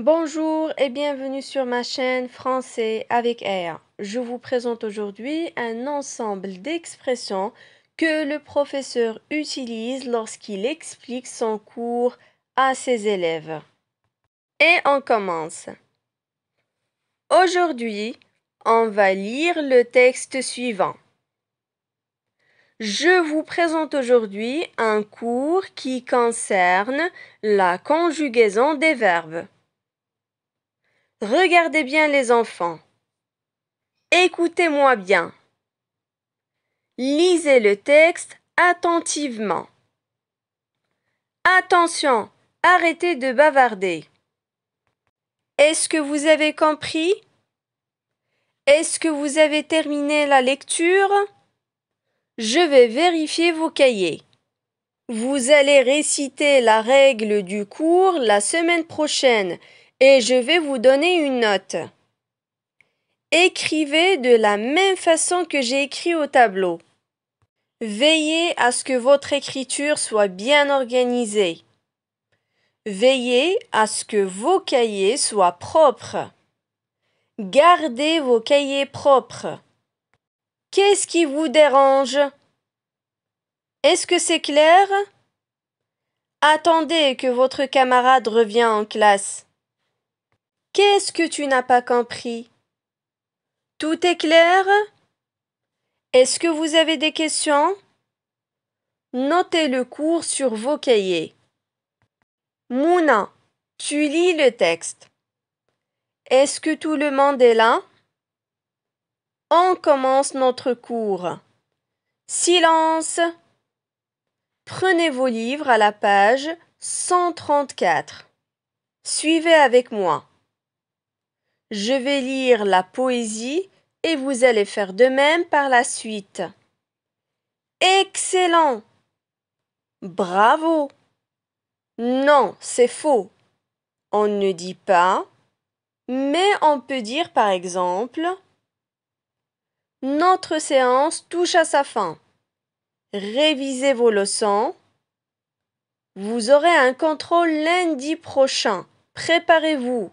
Bonjour et bienvenue sur ma chaîne Français avec Air. Je vous présente aujourd'hui un ensemble d'expressions que le professeur utilise lorsqu'il explique son cours à ses élèves. Et on commence. Aujourd'hui, on va lire le texte suivant. Je vous présente aujourd'hui un cours qui concerne la conjugaison des verbes. Regardez bien les enfants. Écoutez-moi bien. Lisez le texte attentivement. Attention, arrêtez de bavarder. Est-ce que vous avez compris Est-ce que vous avez terminé la lecture Je vais vérifier vos cahiers. Vous allez réciter la règle du cours la semaine prochaine et je vais vous donner une note. Écrivez de la même façon que j'ai écrit au tableau. Veillez à ce que votre écriture soit bien organisée. Veillez à ce que vos cahiers soient propres. Gardez vos cahiers propres. Qu'est-ce qui vous dérange Est-ce que c'est clair Attendez que votre camarade revienne en classe. Qu'est-ce que tu n'as pas compris Tout est clair Est-ce que vous avez des questions Notez le cours sur vos cahiers. Mouna, tu lis le texte. Est-ce que tout le monde est là On commence notre cours. Silence Prenez vos livres à la page 134. Suivez avec moi. Je vais lire la poésie et vous allez faire de même par la suite. Excellent. Bravo. Non, c'est faux. On ne dit pas, mais on peut dire par exemple Notre séance touche à sa fin. Révisez vos leçons. Vous aurez un contrôle lundi prochain. Préparez-vous.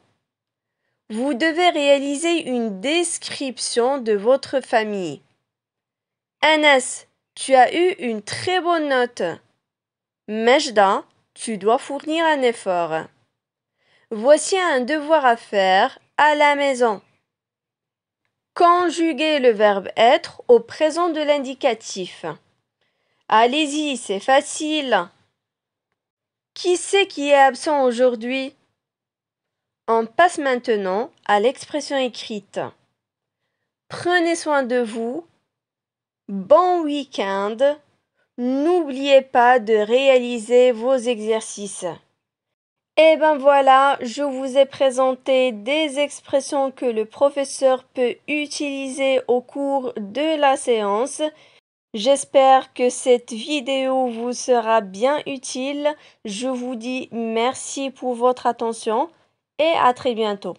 Vous devez réaliser une description de votre famille. Anas, tu as eu une très bonne note. Mejda, tu dois fournir un effort. Voici un devoir à faire à la maison. Conjuguez le verbe être au présent de l'indicatif. Allez-y, c'est facile. Qui c'est qui est absent aujourd'hui on passe maintenant à l'expression écrite. Prenez soin de vous. Bon week-end. N'oubliez pas de réaliser vos exercices. Et eh ben voilà, je vous ai présenté des expressions que le professeur peut utiliser au cours de la séance. J'espère que cette vidéo vous sera bien utile. Je vous dis merci pour votre attention et à très bientôt.